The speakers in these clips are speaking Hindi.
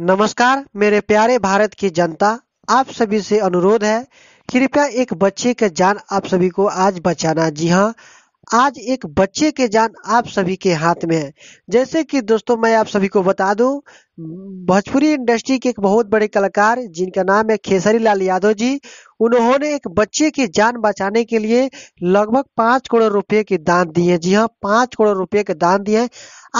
नमस्कार मेरे प्यारे भारत की जनता आप सभी से अनुरोध है कृपया एक बच्चे के जान आप सभी को आज बचाना जी हाँ आज एक बच्चे के जान आप सभी के हाथ में है जैसे कि दोस्तों मैं आप सभी को बता दूं भोजपुरी इंडस्ट्री के एक बहुत बड़े कलाकार जिनका नाम है खेसरी लाल यादव जी उन्होंने एक बच्चे की जान बचाने के लिए लगभग पांच करोड़ रुपए के दान दिए जी हाँ पांच करोड़ रुपए के दान दिए हैं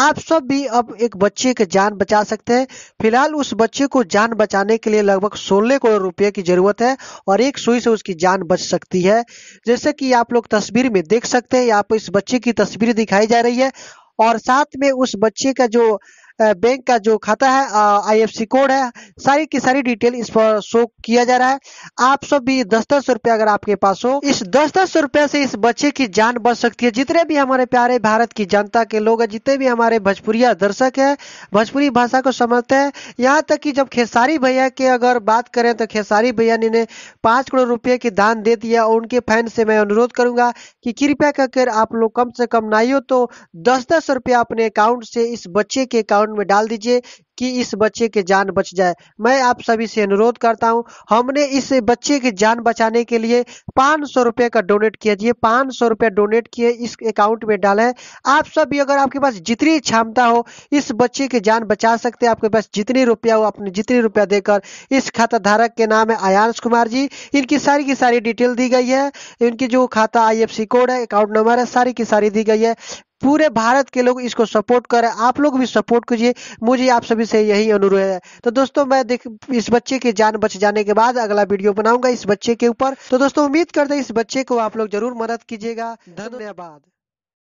आप सब भी अब एक बच्चे की जान बचा सकते हैं फिलहाल उस बच्चे को जान बचाने के लिए लगभग सोलह करोड़ रुपए की जरूरत है और एक सुई से उसकी जान बच सकती है जैसे कि आप लोग तस्वीर में देख सकते हैं यहाँ पर इस बच्चे की तस्वीर दिखाई जा रही है और साथ में उस बच्चे का जो बैंक का जो खाता है आईएफसी कोड है सारी की सारी डिटेल इस पर शो किया जा रहा है आप सब भी दस दस रुपए अगर आपके पास हो इस दस दस रुपए से इस बच्चे की जान बच सकती है जितने भी हमारे प्यारे भारत की जनता के लोग है जितने भी हमारे भोजपुरिया दर्शक है भोजपुरी भाषा को समझते हैं यहाँ तक कि जब खेसारी भैया के अगर बात करें तो खेसारी भैया ने, पांच करोड़ रुपये की दान दे दिया और उनके फैन से मैं अनुरोध करूंगा कि कृपया करके आप लोग कम से कम ना ही हो तो दस दस रुपया अपने अकाउंट से इस बच्चे के अकाउंट अकाउंट में डाल दीजिए कि इस बच्चे के जान बच जाए मैं आप सभी से अनुरोध करता हूं हमने इस बच्चे की जान बचाने के लिए पाँच सौ रुपये का डोनेट किया दिए पाँच सौ रुपये डोनेट किए इस अकाउंट में डालें आप सभी अगर आपके पास जितनी क्षमता हो इस बच्चे की जान बचा सकते हैं आपके पास जितनी रुपया हो अपने जितनी रुपया देकर इस खाता धारक के नाम है आयांश कुमार जी इनकी सारी की सारी डिटेल दी गई है इनकी जो खाता आई कोड है अकाउंट नंबर है सारी की सारी दी गई है पूरे भारत के लोग इसको सपोर्ट करें आप लोग भी सपोर्ट कीजिए मुझे आप सभी से यही अनुरोध है तो दोस्तों मैं देख इस बच्चे की जान बच जाने के बाद अगला वीडियो बनाऊंगा इस बच्चे के ऊपर तो दोस्तों उम्मीद करते हैं इस बच्चे को आप लोग जरूर मदद कीजिएगा धन्यवाद